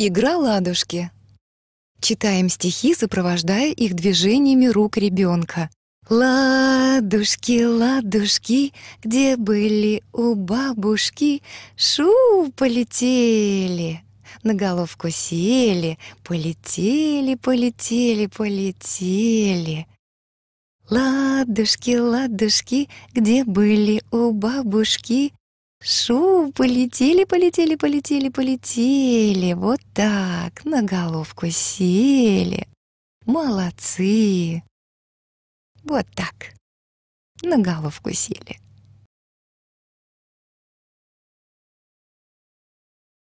Игра ладушки. Читаем стихи, сопровождая их движениями рук ребенка. Ладушки, ладушки, где были у бабушки, шу полетели. На головку сели, полетели, полетели, полетели. Ладушки, ладушки, где были у бабушки, Шу, полетели, полетели, полетели, полетели. Вот так, на головку сели. Молодцы. Вот так, на головку сели.